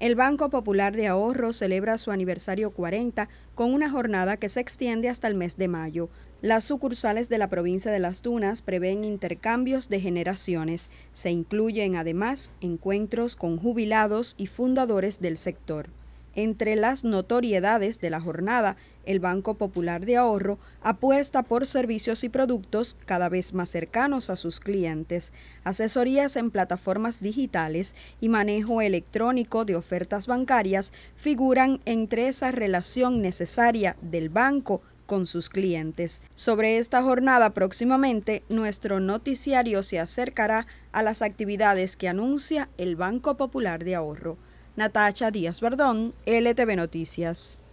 El Banco Popular de Ahorro celebra su aniversario 40 con una jornada que se extiende hasta el mes de mayo. Las sucursales de la provincia de Las Tunas prevén intercambios de generaciones. Se incluyen además encuentros con jubilados y fundadores del sector. Entre las notoriedades de la jornada, el Banco Popular de Ahorro apuesta por servicios y productos cada vez más cercanos a sus clientes, asesorías en plataformas digitales y manejo electrónico de ofertas bancarias figuran entre esa relación necesaria del banco con sus clientes. Sobre esta jornada próximamente, nuestro noticiario se acercará a las actividades que anuncia el Banco Popular de Ahorro. Natacha Díaz Verdón, LTV Noticias.